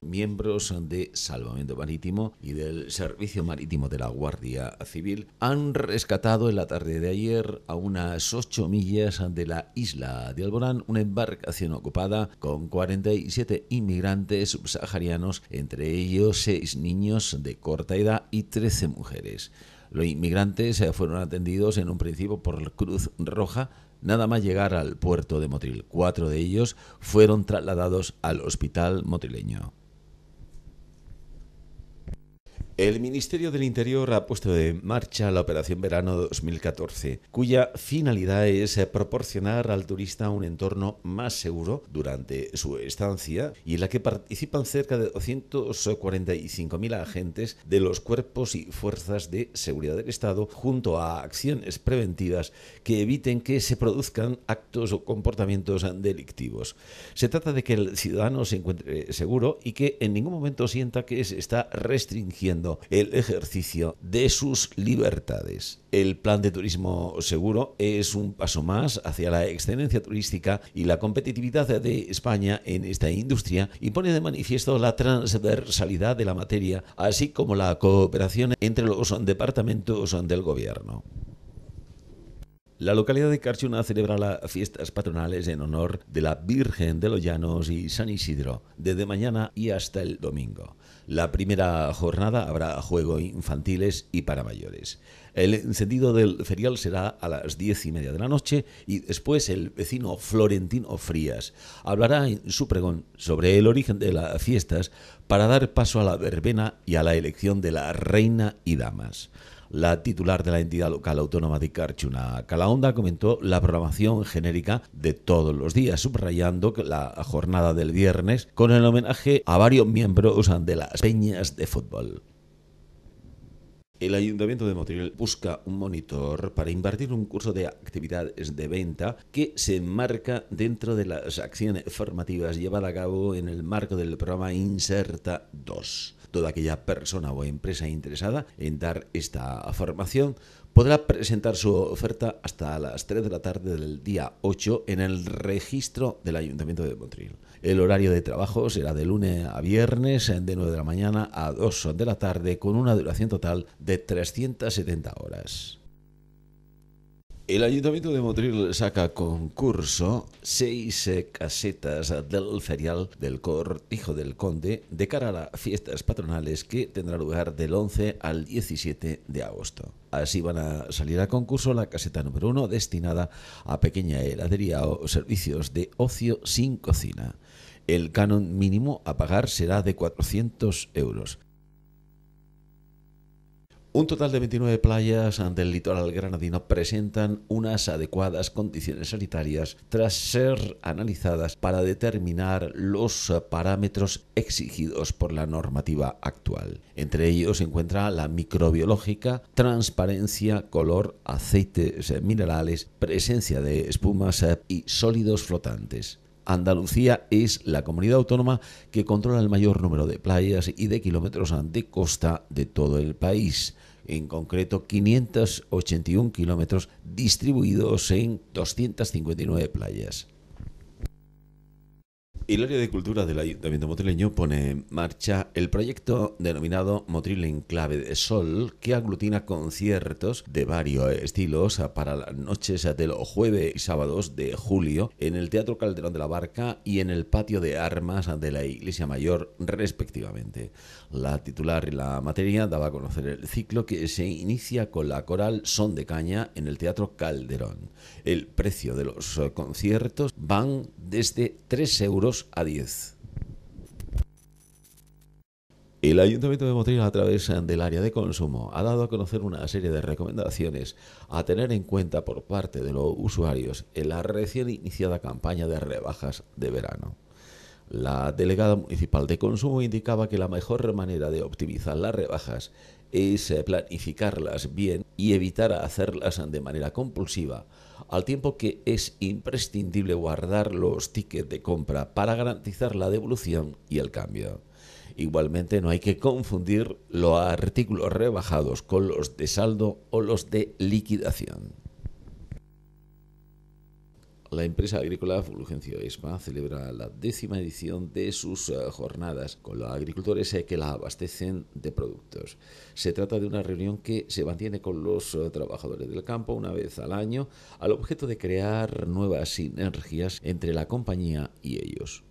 miembros de Salvamento Marítimo y del Servicio Marítimo de la Guardia Civil han rescatado en la tarde de ayer a unas 8 millas de la isla de Alborán una embarcación ocupada con 47 inmigrantes subsaharianos, entre ellos 6 niños de corta edad y 13 mujeres. Los inmigrantes eh, fueron atendidos en un principio por la Cruz Roja nada más llegar al puerto de Motril. Cuatro de ellos fueron trasladados al hospital motrileño. El Ministerio del Interior ha puesto en marcha la Operación Verano 2014, cuya finalidad es eh, proporcionar al turista un entorno más seguro durante su estancia y en la que participan cerca de 245.000 agentes de los cuerpos y fuerzas de seguridad del Estado junto a acciones preventivas que eviten que se produzcan actos o comportamientos delictivos. Se trata de que el ciudadano se encuentre seguro y que en ningún momento sienta que se está restringiendo el ejercicio de sus libertades. El plan de turismo seguro es un paso más hacia la excelencia turística y la competitividad de España en esta industria y pone de manifiesto la transversalidad de la materia, así como la cooperación entre los departamentos del gobierno. La localidad de Carchuna celebra las fiestas patronales en honor de la Virgen de los Llanos y San Isidro, desde mañana y hasta el domingo. La primera jornada habrá juego infantiles y para mayores. El encendido del ferial será a las diez y media de la noche y después el vecino Florentino Frías hablará en su pregón sobre el origen de las fiestas para dar paso a la verbena y a la elección de la reina y damas. La titular de la entidad local autónoma de Carchuna, Calahonda, comentó la programación genérica de todos los días, subrayando la jornada del viernes con el homenaje a varios miembros de las peñas de fútbol. El Ayuntamiento de Motril busca un monitor para invertir un curso de actividades de venta que se enmarca dentro de las acciones formativas llevadas a cabo en el marco del programa Inserta 2 toda aquella persona o empresa interesada en dar esta formación podrá presentar su oferta hasta las 3 de la tarde del día 8 en el registro del Ayuntamiento de Montril. El horario de trabajo será de lunes a viernes de 9 de la mañana a 2 de la tarde con una duración total de 370 horas. El Ayuntamiento de Motril saca concurso seis casetas del ferial del Hijo del Conde de cara a las fiestas patronales que tendrá lugar del 11 al 17 de agosto. Así van a salir a concurso la caseta número uno, destinada a pequeña heladería o servicios de ocio sin cocina. El canon mínimo a pagar será de 400 euros. Un total de 29 playas ante el litoral granadino presentan unas adecuadas condiciones sanitarias tras ser analizadas para determinar los parámetros exigidos por la normativa actual. Entre ellos se encuentra la microbiológica, transparencia, color, aceites minerales, presencia de espumas eh, y sólidos flotantes. Andalucía es la comunidad autónoma que controla el mayor número de playas y de kilómetros de costa de todo el país en concreto 581 kilómetros distribuidos en 259 playas. El área de cultura del Ayuntamiento Motrileño pone en marcha el proyecto denominado Motril en clave de sol, que aglutina conciertos de varios estilos para las noches de los jueves y sábados de julio en el Teatro Calderón de la Barca y en el Patio de Armas de la Iglesia Mayor, respectivamente. La titular y la materia daba a conocer el ciclo que se inicia con la coral Son de Caña en el Teatro Calderón. El precio de los conciertos van desde 3 euros a 10. El Ayuntamiento de Motril, a través del área de consumo, ha dado a conocer una serie de recomendaciones a tener en cuenta por parte de los usuarios en la recién iniciada campaña de rebajas de verano. La delegada municipal de consumo indicaba que la mejor manera de optimizar las rebajas es eh, planificarlas bien y evitar hacerlas de manera compulsiva, al tiempo que es imprescindible guardar los tickets de compra para garantizar la devolución y el cambio. Igualmente no hay que confundir los artículos rebajados con los de saldo o los de liquidación. La empresa agrícola Fulgencio ESMA celebra la décima edición de sus eh, jornadas con los agricultores eh, que la abastecen de productos. Se trata de una reunión que se mantiene con los eh, trabajadores del campo una vez al año al objeto de crear nuevas sinergias entre la compañía y ellos.